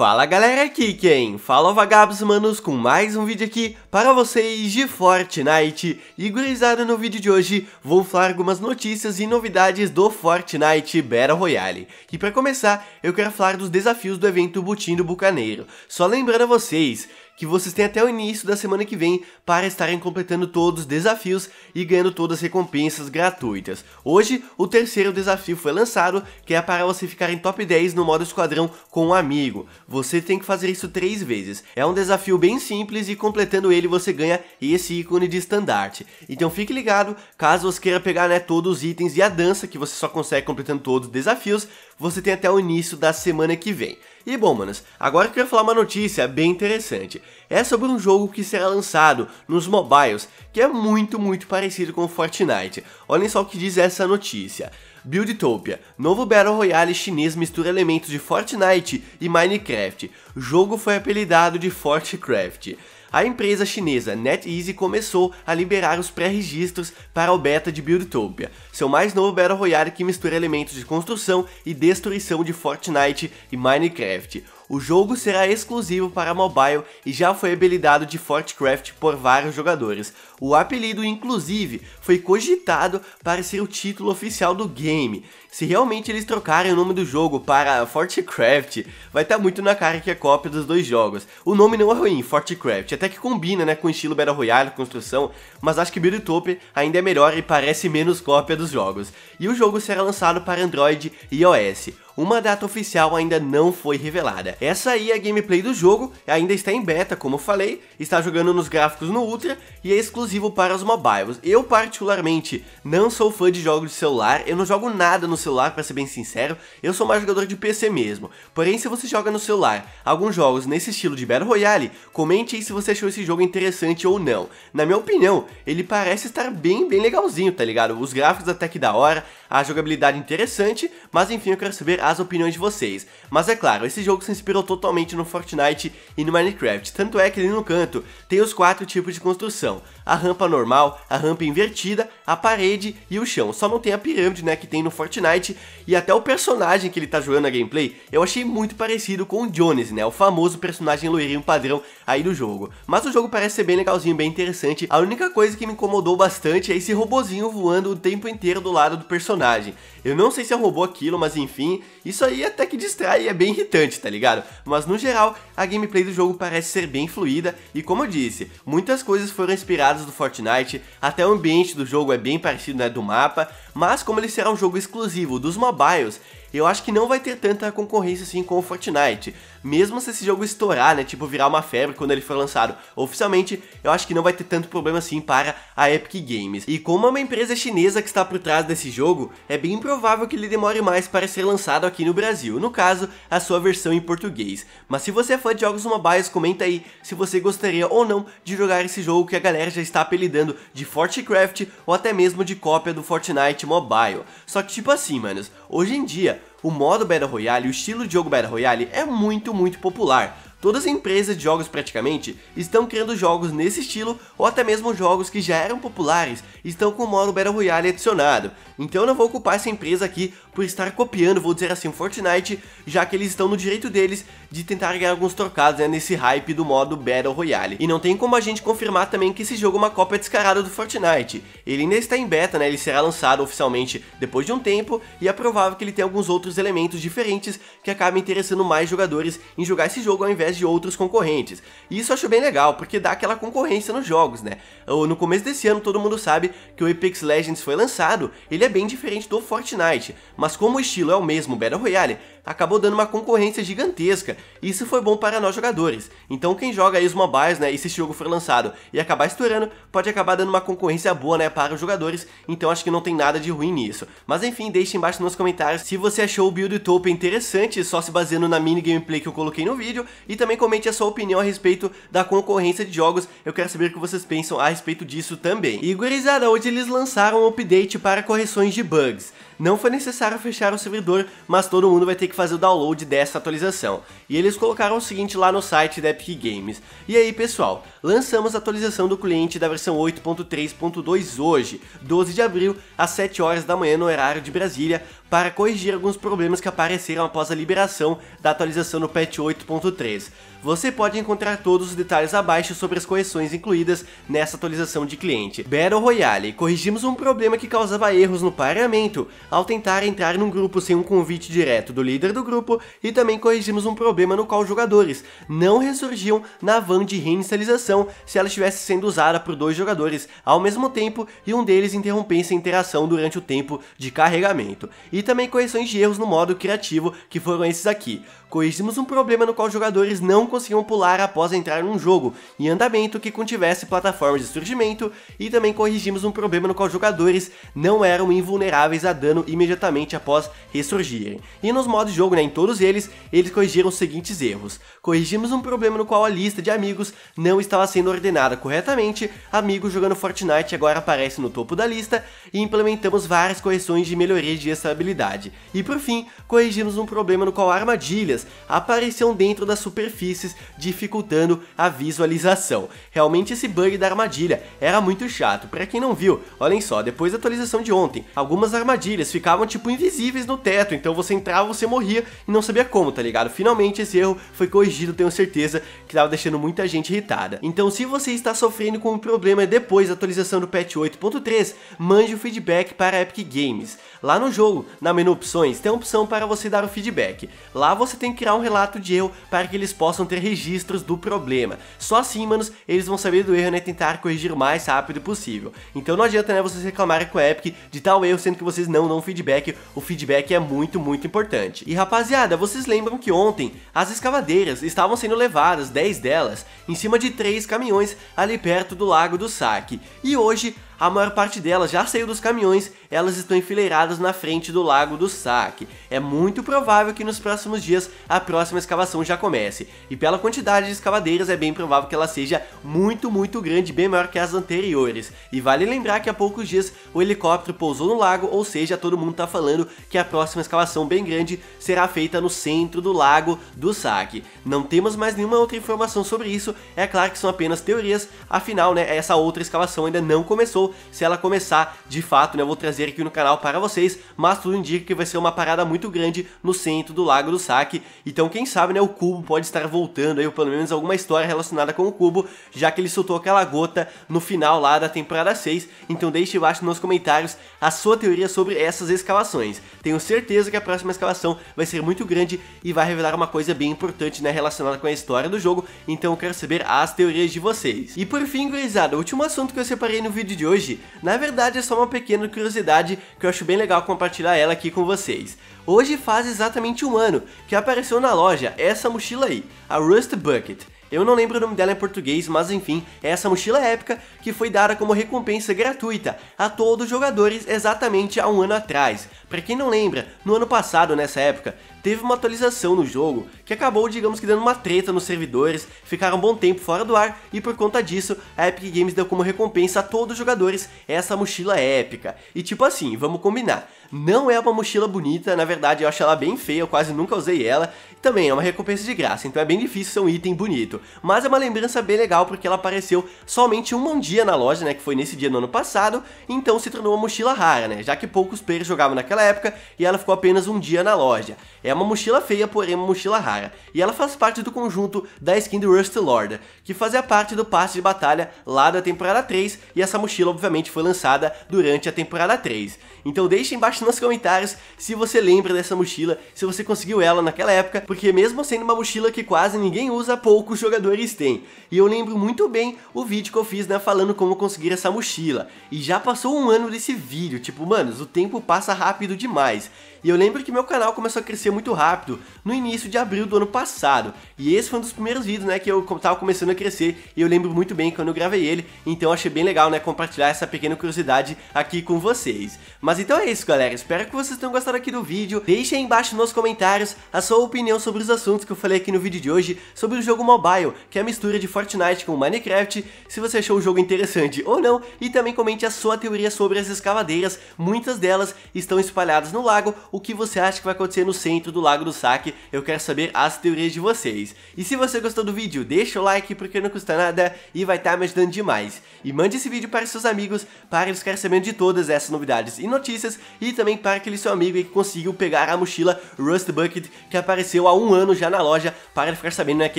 Fala galera aqui quem? Fala vagabos manos com mais um vídeo aqui para vocês de Fortnite E gurizada no vídeo de hoje vou falar algumas notícias e novidades do Fortnite Battle Royale E para começar eu quero falar dos desafios do evento Butim do Bucaneiro Só lembrando a vocês que vocês têm até o início da semana que vem para estarem completando todos os desafios e ganhando todas as recompensas gratuitas. Hoje, o terceiro desafio foi lançado, que é para você ficar em top 10 no modo esquadrão com um amigo. Você tem que fazer isso três vezes. É um desafio bem simples e completando ele você ganha esse ícone de estandarte. Então fique ligado, caso você queira pegar né, todos os itens e a dança, que você só consegue completando todos os desafios, você tem até o início da semana que vem. E bom, manos, agora eu quero falar uma notícia bem interessante. É sobre um jogo que será lançado nos mobiles, que é muito, muito parecido com Fortnite. Olhem só o que diz essa notícia. Buildtopia, novo Battle Royale chinês mistura elementos de Fortnite e Minecraft. O jogo foi apelidado de Fortcraft. A empresa chinesa NetEase começou a liberar os pré-registros para o beta de Buildtopia, seu mais novo Battle Royale que mistura elementos de construção e destruição de Fortnite e Minecraft. O jogo será exclusivo para mobile e já foi habilitado de Fortcraft por vários jogadores. O apelido, inclusive, foi cogitado para ser o título oficial do game. Se realmente eles trocarem o nome do jogo para Fortcraft, vai estar tá muito na cara que é cópia dos dois jogos. O nome não é ruim, Fortcraft, até que combina né, com o estilo Battle Royale, construção, mas acho que Buildtopia ainda é melhor e parece menos cópia dos jogos. E o jogo será lançado para Android e iOS uma data oficial ainda não foi revelada. Essa aí é a gameplay do jogo, ainda está em beta, como eu falei, está jogando nos gráficos no Ultra e é exclusivo para os mobiles. Eu particularmente não sou fã de jogos de celular, eu não jogo nada no celular, para ser bem sincero, eu sou mais jogador de PC mesmo. Porém, se você joga no celular alguns jogos nesse estilo de Battle Royale, comente aí se você achou esse jogo interessante ou não. Na minha opinião, ele parece estar bem, bem legalzinho, tá ligado? Os gráficos até que da hora, a jogabilidade interessante, mas enfim, eu quero saber a as opiniões de vocês. Mas é claro, esse jogo se inspirou totalmente no Fortnite e no Minecraft, tanto é que ali no canto tem os quatro tipos de construção, a rampa normal, a rampa invertida, a parede e o chão, só não tem a pirâmide né, que tem no Fortnite e até o personagem que ele tá jogando na gameplay eu achei muito parecido com o Jones, né, o famoso personagem loirinho padrão aí do jogo. Mas o jogo parece ser bem legalzinho, bem interessante, a única coisa que me incomodou bastante é esse robozinho voando o tempo inteiro do lado do personagem. Eu não sei se é um robô aquilo, mas enfim, isso aí até que distrai e é bem irritante, tá ligado? Mas no geral, a gameplay do jogo parece ser bem fluida e como eu disse, muitas coisas foram inspiradas do Fortnite, até o ambiente do jogo é bem parecido né, do mapa, mas como ele será um jogo exclusivo dos mobiles, eu acho que não vai ter tanta concorrência assim com o Fortnite. Mesmo se esse jogo estourar, né, tipo virar uma febre quando ele for lançado oficialmente, eu acho que não vai ter tanto problema assim para a Epic Games. E como é uma empresa chinesa que está por trás desse jogo, é bem provável que ele demore mais para ser lançado aqui no Brasil, no caso, a sua versão em português. Mas se você é fã de jogos mobiles, comenta aí se você gostaria ou não de jogar esse jogo que a galera já está apelidando de Fortcraft ou até mesmo de cópia do Fortnite mobile. Só que tipo assim, manos, hoje em dia, o modo Battle Royale, o estilo de jogo Battle Royale é muito, muito popular. Todas as empresas de jogos praticamente estão criando jogos nesse estilo ou até mesmo jogos que já eram populares estão com o modo Battle Royale adicionado. Então eu não vou culpar essa empresa aqui por estar copiando, vou dizer assim, Fortnite, já que eles estão no direito deles de tentar ganhar alguns trocados né, nesse hype do modo Battle Royale. E não tem como a gente confirmar também que esse jogo é uma cópia descarada do Fortnite. Ele ainda está em beta, né? Ele será lançado oficialmente depois de um tempo e é provável que ele tenha alguns outros elementos diferentes que acabem interessando mais jogadores em jogar esse jogo ao invés de outros concorrentes. E isso eu acho bem legal, porque dá aquela concorrência nos jogos, né? No começo desse ano todo mundo sabe que o Apex Legends foi lançado, ele é bem diferente do Fortnite, mas como o estilo é o mesmo Battle Royale, acabou dando uma concorrência gigantesca. Isso foi bom para nós jogadores. Então quem joga aí os mobiles, né, e se esse jogo for lançado e acabar estourando, pode acabar dando uma concorrência boa, né, para os jogadores. Então acho que não tem nada de ruim nisso. Mas enfim, deixe embaixo nos comentários se você achou o build Top interessante, só se baseando na mini gameplay que eu coloquei no vídeo, e também comente a sua opinião a respeito da concorrência de jogos. Eu quero saber o que vocês pensam a respeito disso também. E gurizada, hoje eles lançaram um update para correções de bugs. Não foi necessário fechar o servidor, mas todo mundo vai ter que fazer o download dessa atualização. E eles colocaram o seguinte lá no site da Epic Games. E aí pessoal, lançamos a atualização do cliente da versão 8.3.2 hoje, 12 de abril, às 7 horas da manhã no horário de Brasília, para corrigir alguns problemas que apareceram após a liberação da atualização no patch 8.3. Você pode encontrar todos os detalhes abaixo sobre as correções incluídas nessa atualização de cliente. Battle Royale, corrigimos um problema que causava erros no pareamento ao tentar entrar num grupo sem um convite direto do líder líder do grupo, e também corrigimos um problema no qual jogadores não ressurgiam na van de reinicialização se ela estivesse sendo usada por dois jogadores ao mesmo tempo e um deles interrompesse a interação durante o tempo de carregamento. E também correções de erros no modo criativo, que foram esses aqui. Corrigimos um problema no qual jogadores não conseguiam pular após entrar num jogo em andamento que contivesse plataformas de surgimento, e também corrigimos um problema no qual jogadores não eram invulneráveis a dano imediatamente após ressurgirem. E nos modos de jogo, né, em todos eles, eles corrigiram os seguintes erros. Corrigimos um problema no qual a lista de amigos não estava sendo ordenada corretamente, amigos jogando Fortnite agora aparece no topo da lista, e implementamos várias correções de melhorias de estabilidade. E por fim, corrigimos um problema no qual armadilhas apareciam dentro das superfícies, dificultando a visualização. Realmente esse bug da armadilha era muito chato, pra quem não viu, olhem só, depois da atualização de ontem, algumas armadilhas ficavam tipo invisíveis no teto, então você entrava, você morria morria e não sabia como, tá ligado? Finalmente esse erro foi corrigido, tenho certeza que tava deixando muita gente irritada. Então se você está sofrendo com um problema depois da atualização do patch 8.3, mande o feedback para a Epic Games. Lá no jogo, na menu opções, tem a opção para você dar o feedback. Lá você tem que criar um relato de erro para que eles possam ter registros do problema. Só assim, manos, eles vão saber do erro, né, tentar corrigir o mais rápido possível. Então não adianta, né, vocês reclamarem com a Epic de tal erro, sendo que vocês não dão feedback. O feedback é muito, muito importante. E rapaziada, vocês lembram que ontem as escavadeiras estavam sendo levadas, 10 delas, em cima de 3 caminhões ali perto do Lago do Saque. E hoje a maior parte delas já saiu dos caminhões, elas estão enfileiradas na frente do Lago do Saque. É muito provável que nos próximos dias a próxima escavação já comece, e pela quantidade de escavadeiras é bem provável que ela seja muito, muito grande, bem maior que as anteriores. E vale lembrar que há poucos dias o helicóptero pousou no lago, ou seja, todo mundo está falando que a próxima escavação bem grande será feita no centro do Lago do Saque. Não temos mais nenhuma outra informação sobre isso, é claro que são apenas teorias, afinal, né, essa outra escavação ainda não começou, se ela começar, de fato, né, eu vou trazer aqui no canal para vocês, mas tudo indica que vai ser uma parada muito grande no centro do Lago do Saque, então quem sabe, né, o Cubo pode estar voltando aí, ou pelo menos alguma história relacionada com o Cubo, já que ele soltou aquela gota no final lá da temporada 6, então deixe embaixo nos comentários a sua teoria sobre essas escalações. Tenho certeza que a próxima escalação vai ser muito grande e vai revelar uma coisa bem importante, né, relacionada com a história do jogo, então eu quero saber as teorias de vocês. E por fim, gurizada, o último assunto que eu separei no vídeo de hoje hoje, na verdade é só uma pequena curiosidade que eu acho bem legal compartilhar ela aqui com vocês. Hoje faz exatamente um ano que apareceu na loja essa mochila aí, a Rust Bucket. Eu não lembro o nome dela em português, mas enfim, é essa mochila é épica que foi dada como recompensa gratuita a todos os jogadores exatamente há um ano atrás. Para quem não lembra, no ano passado, nessa época, teve uma atualização no jogo que acabou, digamos que dando uma treta nos servidores, ficaram um bom tempo fora do ar e por conta disso, a Epic Games deu como recompensa a todos os jogadores essa mochila épica. E tipo assim, vamos combinar, não é uma mochila bonita, na verdade eu acho ela bem feia, eu quase nunca usei ela, também é uma recompensa de graça, então é bem difícil ser um item bonito. Mas é uma lembrança bem legal porque ela apareceu somente um dia na loja, né, que foi nesse dia no ano passado, então se tornou uma mochila rara, né, já que poucos players jogavam naquela época e ela ficou apenas um dia na loja. É uma mochila feia, porém uma mochila rara. E ela faz parte do conjunto da skin do Rust Lord, que fazia parte do passe de batalha lá da temporada 3, e essa mochila obviamente foi lançada durante a temporada 3. Então deixe embaixo nos comentários se você lembra dessa mochila, se você conseguiu ela naquela época, porque mesmo sendo uma mochila que quase ninguém usa, poucos jogadores têm. E eu lembro muito bem o vídeo que eu fiz, né, falando como conseguir essa mochila. E já passou um ano desse vídeo, tipo, manos, o tempo passa rápido demais. E eu lembro que meu canal começou a crescer muito rápido no início de abril do ano passado. E esse foi um dos primeiros vídeos, né, que eu tava começando a crescer e eu lembro muito bem quando eu gravei ele, então achei bem legal, né, compartilhar essa pequena curiosidade aqui com vocês. Mas então é isso, galera. Espero que vocês tenham gostado aqui do vídeo. Deixem aí embaixo nos comentários a sua opinião sobre os assuntos que eu falei aqui no vídeo de hoje, sobre o jogo mobile, que é a mistura de Fortnite com Minecraft, se você achou o jogo interessante ou não, e também comente a sua teoria sobre as escavadeiras, muitas delas estão espalhadas no lago o que você acha que vai acontecer no centro do Lago do Saque. Eu quero saber as teorias de vocês. E se você gostou do vídeo, deixa o like porque não custa nada e vai estar tá me ajudando demais. E mande esse vídeo para seus amigos para eles ficarem sabendo de todas essas novidades e notícias e também para aquele seu amigo que conseguiu pegar a mochila Rust Bucket que apareceu há um ano já na loja para ficar sabendo né, que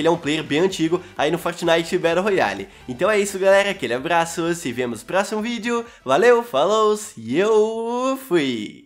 ele é um player bem antigo aí no Fortnite Battle Royale. Então é isso galera, aquele abraço, se vemos no próximo vídeo, valeu, falou e eu fui!